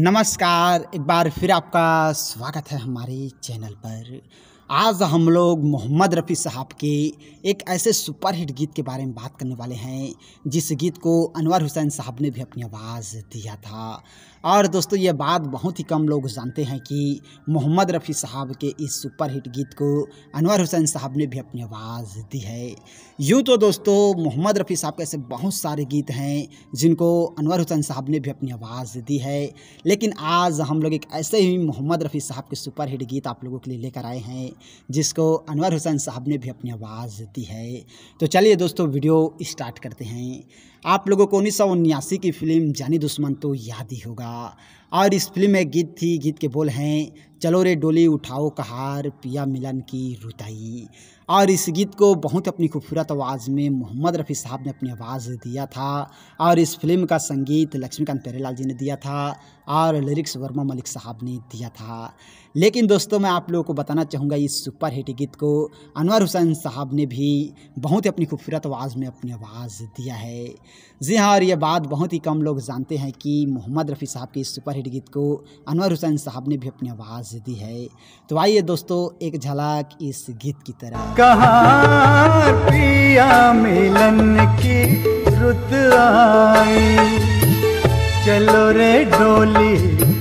नमस्कार एक बार फिर आपका स्वागत है हमारे चैनल पर आज हम लोग मोहम्मद रफ़ी साहब के एक ऐसे सुपरहिट गीत के बारे में बात करने वाले हैं जिस गीत को अनवर हुसैन साहब ने भी अपनी आवाज़ दिया था और दोस्तों ये बात बहुत ही कम लोग जानते हैं कि मोहम्मद रफ़ी साहब के इस सुपरहिट गीत को अनवर हुसैन साहब ने भी अपनी आवाज़ दी है यूँ तो दोस्तों मोहम्मद रफ़ी साहब के ऐसे बहुत सारे गीत हैं जिनको अनवर हुसैन साहब ने भी अपनी आवाज़ दी है लेकिन आज हम लोग एक ऐसे ही मोहम्मद रफ़ी साहब के सुपरहिट गीत आप लोगों के लिए लेकर आए हैं जिसको अनवर हुसैन साहब ने भी अपनी आवाज़ दी है तो चलिए दोस्तों वीडियो स्टार्ट करते हैं आप लोगों को उन्नीस की फ़िल्म जानी दुश्मन तो याद ही होगा और इस फिल्म में गीत थी गीत के बोल हैं चलो रे डोली उठाओ कहार पिया मिलन की रुताई और इस गीत को बहुत अपनी खूबसूरत आवाज़ में मोहम्मद रफ़ी साहब ने अपनी आवाज़ दिया था और इस फिल्म का संगीत लक्ष्मीकांत प्यारेलाल जी ने दिया था और लिरिक्स वर्मा मलिक साहब ने दिया था लेकिन दोस्तों मैं आप लोगों को बताना चाहूँगा इस सुपर हिट गीत को अनवर हुसैन साहब ने भी बहुत ही अपनी खूबसूरत आवाज़ में अपनी आवाज़ दिया है जी हाँ और ये बात बहुत ही कम लोग जानते हैं कि मोहम्मद रफ़ी साहब के इस सुपर हिट गीत को अनवर हुसैन साहब ने भी अपनी आवाज़ आजिदी है तो आइए दोस्तों एक झलक इस गीत की तरह कहा पिया मिलन की रुत आई चलो रे डोली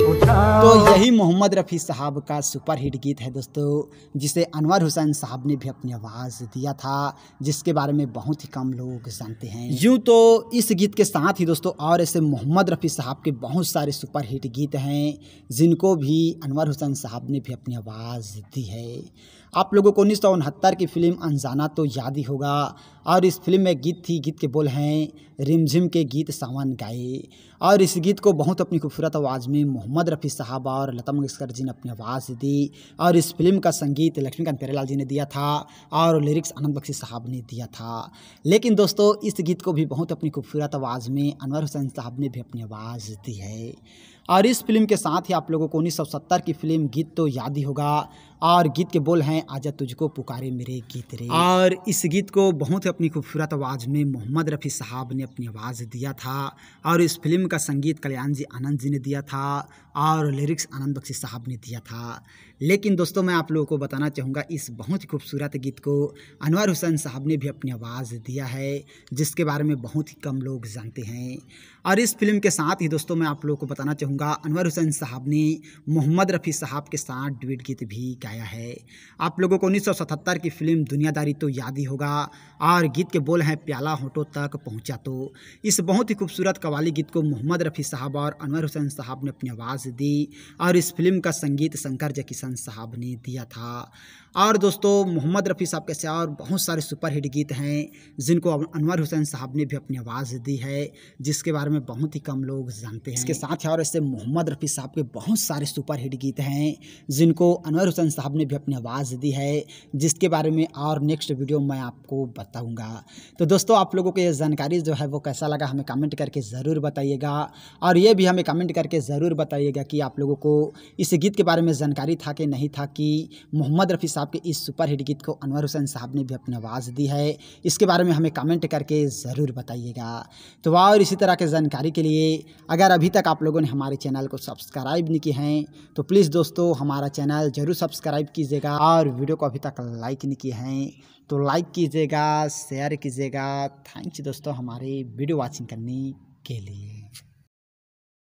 तो यही मोहम्मद रफ़ी साहब का सुपरहिट गीत है दोस्तों जिसे अनवर हुसैन साहब ने भी अपनी आवाज़ दिया था जिसके बारे में बहुत ही कम लोग जानते हैं यूँ तो इस गीत के साथ ही दोस्तों और ऐसे मोहम्मद रफ़ी साहब के बहुत सारे सुपरहिट गीत हैं जिनको भी अनवर हुसैन साहब ने भी अपनी आवाज़ दी है आप लोगों को उन्नीस की फिल्म अनजाना तो याद ही होगा और इस फिल्म में गीत थी गीत के बोल हैं रिमझिम के गीत सावन गाए और इस गीत को बहुत अपनी खूबसूरत आवाज़ में मोहम्मद रफ़ी साहब और लता मंगेशकर जी ने अपनी आवाज़ दी और इस फिल्म का संगीत लक्ष्मीकांत प्यारेलाल जी ने दिया था और लिरिक्स आनंद बख्शी साहब ने दिया था लेकिन दोस्तों इस गीत को भी बहुत अपनी खूबसूरत आवाज़ में अनवर हुसैन साहब ने भी अपनी आवाज़ दी है और इस फिल्म के साथ ही आप लोगों को उन्नीस की फिल्म गीत तो याद ही होगा और गीत के बोल हैं आजा तुझको पुकारे मेरे गीत रे और इस गीत को बहुत ही अपनी खूबसूरत आवाज़ में मोहम्मद रफ़ी साहब ने अपनी आवाज़ दिया था और इस फिल्म का संगीत कल्याण जी आनंद जी ने दिया था और लिरिक्स आनंद बख्शी साहब ने दिया था लेकिन दोस्तों मैं आप लोगों को बताना चाहूँगा इस बहुत ही खूबसूरत गीत को अनवर हुसैन साहब ने भी अपनी आवाज़ दिया है जिसके बारे में बहुत ही कम लोग जानते हैं और इस फिल्म के साथ ही दोस्तों मैं आप लोगों को बताना चाहूँगा अनवर हुसैन साहब ने मोहम्मद रफ़ी साहब के साथ डुएट गीत भी गाया है आप लोगों को 1977 की फिल्म दुनियादारी तो याद ही होगा और गीत के बोल हैं प्याला होटो तक पहुंचा तो इस बहुत ही खूबसूरत कवाली गीत को मोहम्मद रफ़ी साहब और अनवर हुसैन साहब ने अपनी आवाज़ दी और इस फिल्म का संगीत शंकर जय किशन साहब ने दिया था और दोस्तों मोहम्मद रफ़ी साहब के से और बहुत सारे सुपरहिट गीत हैं जिनको अनवर हुसैन साहब ने भी अपनी आवाज़ दी है जिसके बारे में बहुत ही कम लोग जानते हैं इसके साथ ही और ऐसे मोहम्मद रफ़ी साहब के बहुत सारे सुपरहिट गीत हैं जिनको अनवर हुसैन साहब ने भी अपनी आवाज़ दी है जिसके बारे में और नेक्स्ट वीडियो मैं आपको बताऊंगा तो दोस्तों आप लोगों को ये जानकारी जो है वो कैसा लगा हमें कमेंट करके ज़रूर बताइएगा और ये भी हमें कमेंट करके ज़रूर बताइएगा कि आप लोगों को इस गीत के बारे में जानकारी था कि नहीं था कि मोहम्मद रफ़ी साहब के इस सुपर हिट गीत को अनवर हुसैन साहब ने भी अपनी आवाज़ दी है इसके बारे में हमें कमेंट करके ज़रूर बताइएगा तो और इसी तरह के जानकारी के लिए अगर अभी तक आप लोगों ने हमारे चैनल को सब्सक्राइब नहीं किए हैं तो प्लीज़ दोस्तों हमारा चैनल ज़रूर सब्सक्राइब सब्सक्राइब कीजिएगा और वीडियो को अभी तक लाइक नहीं किए हैं तो लाइक कीजिएगा शेयर कीजिएगा थैंक्स दोस्तों हमारे वीडियो वॉचिंग करने के लिए